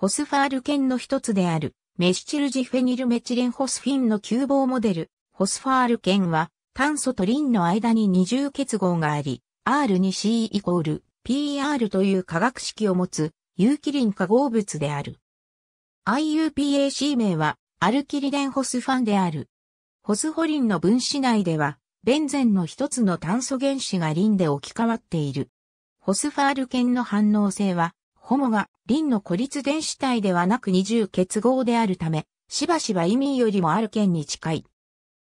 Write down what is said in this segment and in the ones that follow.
ホスファール圏の一つである、メシチルジフェニルメチレンホスフィンの急棒モデル、ホスファール圏は、炭素とリンの間に二重結合があり、R2C イコール PR という化学式を持つ有機リン化合物である。IUPAC 名はアルキリデンホスファンである。ホスホリンの分子内では、ベンゼンの一つの炭素原子がリンで置き換わっている。ホスファール圏の反応性はホモがリンの孤立電子体ではなく二重結合であるため、しばしば意味よりもアルケンに近い。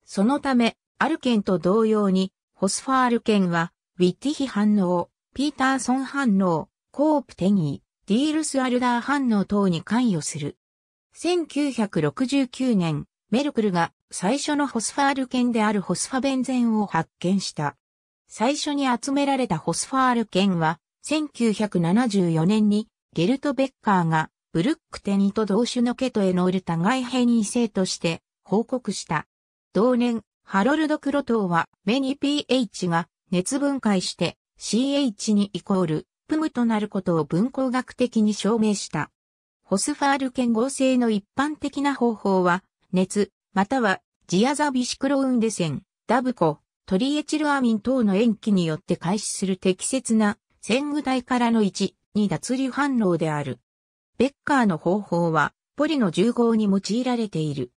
そのため、アルケンと同様に、ホスファールケンは、ウィッティヒ反応、ピーターソン反応、コープテニー、ディールスアルダー反応等に関与する。1969年、メルクルが最初のホスファール圏であるホスファベンゼンを発見した。最初に集められたホスファール圏は1974年にゲルト・ベッカーが、ブルックテニと同種のケトへのる互い変異性として報告した。同年、ハロルド・クロトーは、メニ pH が熱分解して CH にイコール、プムとなることを文工学的に証明した。ホスファール圏合成の一般的な方法は、熱、またはジアザビシクロウンデセン、ダブコ、トリエチルアミン等の塩基によって開始する適切な、線具体からの位置、に脱離反応である。ベッカーの方法は、ポリの重合に用いられている。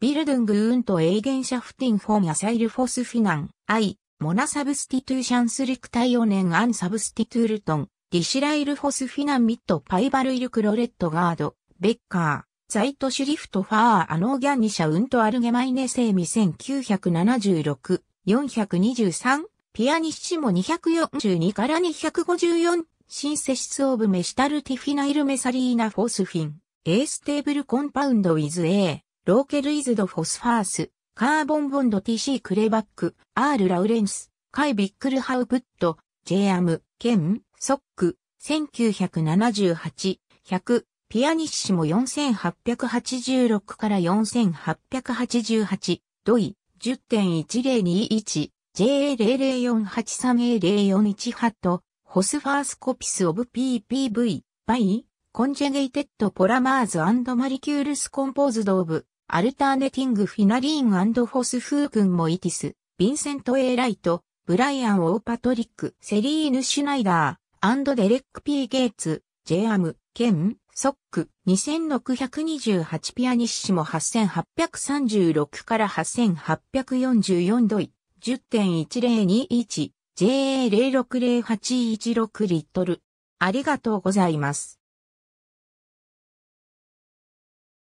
ビルドゥングーンとエーゲンシャフティンフォンやサイルフォスフィナン、アイ、モナサブスティトゥーシャンスリクタイオネンアンサブスティトゥールトン、ディシライルフォスフィナンミットパイバルイルクロレットガード、ベッカー、ザイトシュリフトファーアノーギャンニシャウントアルゲマイネセイミ1976、423ピアニッシモ242から254、シンセシスオブメシタルティフィナイルメサリーナフォスフィン、A ステーブルコンパウンドウィズ A、ローケルイズドフォスファース、カーボンボンド TC クレバック、R ラウレンス、カイビックルハウプット、J アム、ケン、ソック、1978、100、ピアニッシモ4886から4888、ドイ、10.1021 JA00483A041 とホスファースコピスオブ PPV by Conjugated Polymers and Molecules Composed of Alternating Phenyline and Phosphocum Moitis ヴィンセント・ A・ ライト、ブライアン・オー・パトリック、セリーヌ・シュナイダー、アンド・デレック・ピー・ゲイツ、ジェアム、ケン、ソック、2628ピアニッシモ8836から8844ドイ。10.1021JA060816 リットル。ありがとうございます。